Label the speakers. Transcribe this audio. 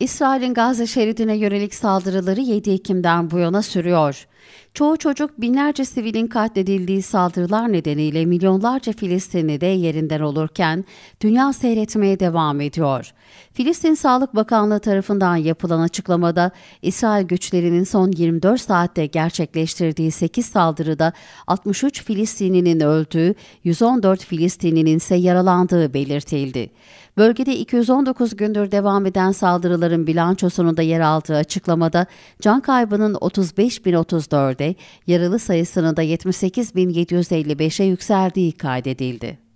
Speaker 1: İsrail'in Gazze şeridine yönelik saldırıları 7 Ekim'den bu yana sürüyor. Çoğu çocuk binlerce sivilin katledildiği saldırılar nedeniyle milyonlarca Filistinli de yerinden olurken dünya seyretmeye devam ediyor. Filistin Sağlık Bakanlığı tarafından yapılan açıklamada İsrail güçlerinin son 24 saatte gerçekleştirdiği 8 saldırıda 63 Filistinlinin öldüğü, 114 Filistinlinin ise yaralandığı belirtildi. Bölgede 219 gündür devam eden saldırıların bilançosunun da yer aldığı açıklamada can kaybının 35.034'e, yaralı sayısının da 78.755'e yükseldiği kaydedildi.